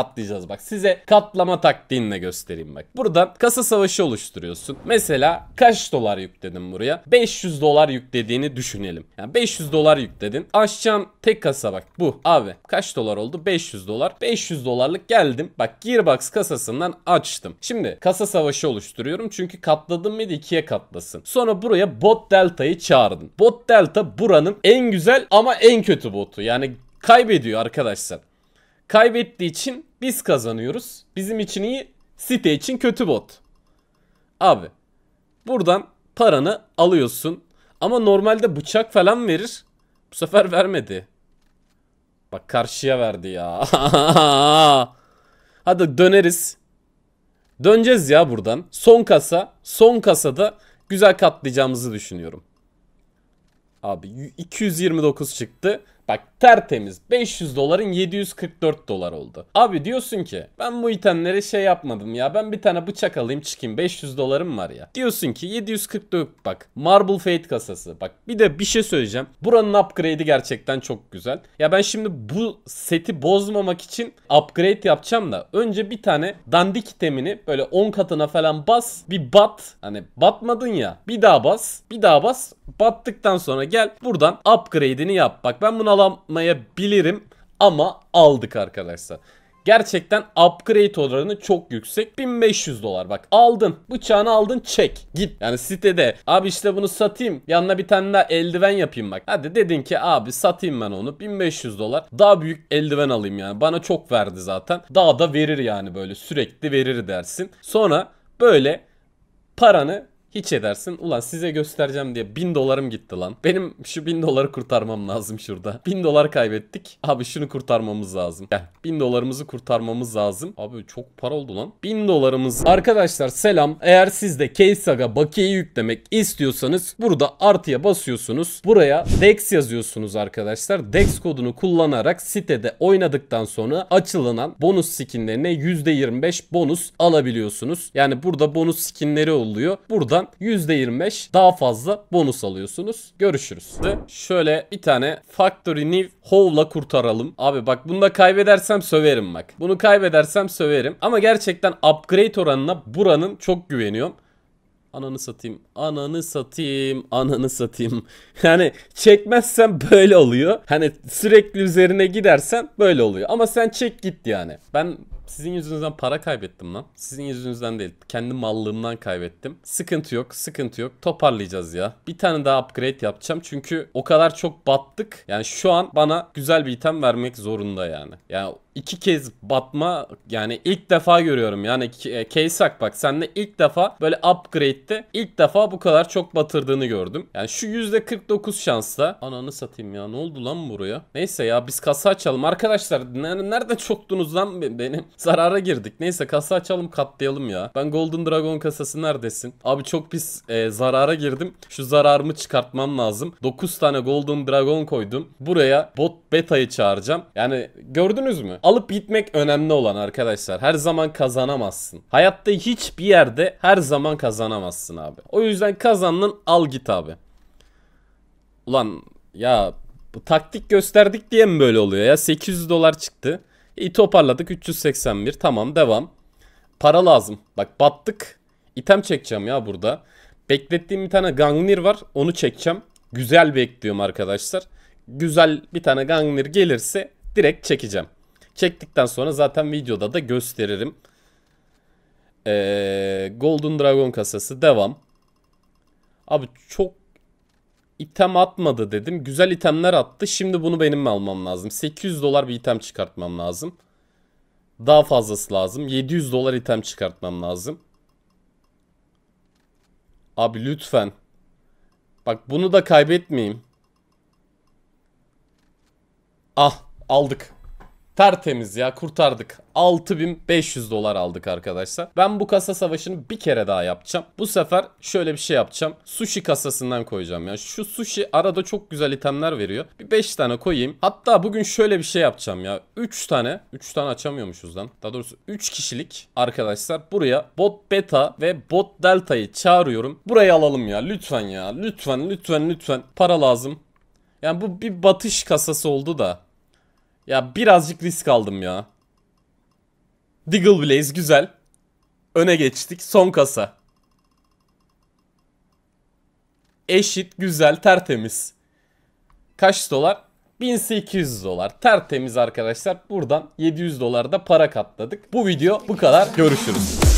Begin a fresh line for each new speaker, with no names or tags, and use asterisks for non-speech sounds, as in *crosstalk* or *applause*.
katlayacağız bak. Size katlama taktiğini de göstereyim bak. Burada kasa savaşı oluşturuyorsun. Mesela kaç dolar yükledim buraya? 500 dolar yüklediğini düşünelim. Yani 500 dolar yükledin. Açacağım tek kasa bak bu. Abi kaç dolar oldu? 500 dolar. 500 dolarlık geldim. Bak Gearbox kasasından açtım. Şimdi kasa savaşı oluşturuyorum. Çünkü katladım mıydı ikiye katlasın. Sonra buraya Bot Delta'yı çağırdım. Bot Delta buranın en güzel ama en kötü botu. Yani kaybediyor arkadaşlar. Kaybettiği için biz kazanıyoruz. Bizim için iyi, site için kötü bot. Abi buradan paranı alıyorsun. Ama normalde bıçak falan verir. Bu sefer vermedi. Bak karşıya verdi ya. *laughs* Hadi döneriz. Döneceğiz ya buradan. Son kasa. Son kasada güzel katlayacağımızı düşünüyorum. Abi 229 çıktı. Bak tertemiz 500 doların 744 dolar oldu. Abi diyorsun ki ben bu itemlere şey yapmadım ya ben bir tane bıçak alayım çıkayım 500 dolarım var ya. Diyorsun ki 744 bak Marble Fate kasası bak bir de bir şey söyleyeceğim. Buranın upgrade'i gerçekten çok güzel. Ya ben şimdi bu seti bozmamak için upgrade yapacağım da önce bir tane dandik itemini böyle 10 katına falan bas bir bat hani batmadın ya bir daha bas bir daha bas battıktan sonra gel buradan upgrade'ini yap. Bak ben bunu alamayabilirim ama aldık arkadaşlar. Gerçekten upgrade oranı çok yüksek. 1500 dolar bak. Aldın. Bıçağını aldın çek. Git. Yani sitede abi işte bunu satayım. Yanına bir tane daha eldiven yapayım bak. Hadi dedin ki abi satayım ben onu. 1500 dolar. Daha büyük eldiven alayım yani. Bana çok verdi zaten. Daha da verir yani böyle sürekli verir dersin. Sonra böyle paranı hiç edersin. Ulan size göstereceğim diye bin dolarım gitti lan. Benim şu bin doları kurtarmam lazım şurada. Bin dolar kaybettik. Abi şunu kurtarmamız lazım. Gel. bin dolarımızı kurtarmamız lazım. Abi çok para oldu lan. 1000 dolarımız. Arkadaşlar selam. Eğer siz de Keysaga bakiyeyi yüklemek istiyorsanız burada artıya basıyorsunuz. Buraya DEX yazıyorsunuz arkadaşlar. DEX kodunu kullanarak sitede oynadıktan sonra açılınan bonus skinlerine %25 bonus alabiliyorsunuz. Yani burada bonus skinleri oluyor. Burada Buradan %25 daha fazla bonus alıyorsunuz. Görüşürüz. şöyle bir tane Factory New Howl'la kurtaralım. Abi bak bunu da kaybedersem söverim bak. Bunu kaybedersem söverim. Ama gerçekten upgrade oranına buranın çok güveniyorum. Ananı satayım, ananı satayım, ananı satayım. *laughs* Yani çekmezsen böyle oluyor. Hani sürekli üzerine gidersen böyle oluyor. Ama sen çek git yani. Ben sizin yüzünüzden para kaybettim lan. Sizin yüzünüzden değil. Kendi mallığımdan kaybettim. Sıkıntı yok. Sıkıntı yok. Toparlayacağız ya. Bir tane daha upgrade yapacağım. Çünkü o kadar çok battık. Yani şu an bana güzel bir item vermek zorunda yani. Yani iki kez batma yani ilk defa görüyorum. Yani e, Kaysak bak sen de ilk defa böyle upgrade'de ilk defa bu kadar çok batırdığını gördüm. Yani şu %49 şansla ananı satayım ya ne oldu lan buraya? Neyse ya biz kasa açalım. Arkadaşlar nereden çoktunuz lan benim? *laughs* Zarara girdik. Neyse kasa açalım katlayalım ya. Ben Golden Dragon kasası neredesin? Abi çok pis e, zarara girdim. Şu zararımı çıkartmam lazım. 9 tane Golden Dragon koydum. Buraya bot beta'yı çağıracağım. Yani gördünüz mü? Alıp gitmek önemli olan arkadaşlar. Her zaman kazanamazsın. Hayatta hiçbir yerde her zaman kazanamazsın abi. O yüzden kazandın al git abi. Ulan ya bu taktik gösterdik diye mi böyle oluyor ya? 800 dolar çıktı. İyi toparladık 381 tamam devam. Para lazım. Bak battık. İtem çekeceğim ya burada. Beklettiğim bir tane Gangnir var. Onu çekeceğim. Güzel bekliyorum arkadaşlar. Güzel bir tane Gangnir gelirse direkt çekeceğim. Çektikten sonra zaten videoda da gösteririm. Ee, Golden Dragon kasası devam. Abi çok item atmadı dedim. Güzel itemler attı. Şimdi bunu benim mi almam lazım? 800 dolar bir item çıkartmam lazım. Daha fazlası lazım. 700 dolar item çıkartmam lazım. Abi lütfen. Bak bunu da kaybetmeyeyim. Ah aldık. Tertemiz ya kurtardık. 6500 dolar aldık arkadaşlar. Ben bu kasa savaşını bir kere daha yapacağım. Bu sefer şöyle bir şey yapacağım. Sushi kasasından koyacağım ya. Şu sushi arada çok güzel itemler veriyor. Bir 5 tane koyayım. Hatta bugün şöyle bir şey yapacağım ya. 3 tane. 3 tane açamıyormuşuz lan. Daha doğrusu 3 kişilik arkadaşlar. Buraya bot beta ve bot delta'yı çağırıyorum. Burayı alalım ya. Lütfen ya. Lütfen lütfen lütfen. Para lazım. Yani bu bir batış kasası oldu da. Ya birazcık risk aldım ya. Diggle Blaze güzel. Öne geçtik. Son kasa. Eşit, güzel, tertemiz. Kaç dolar? 1800 dolar. Tertemiz arkadaşlar. Buradan 700 dolar da para katladık. Bu video bu kadar. Görüşürüz.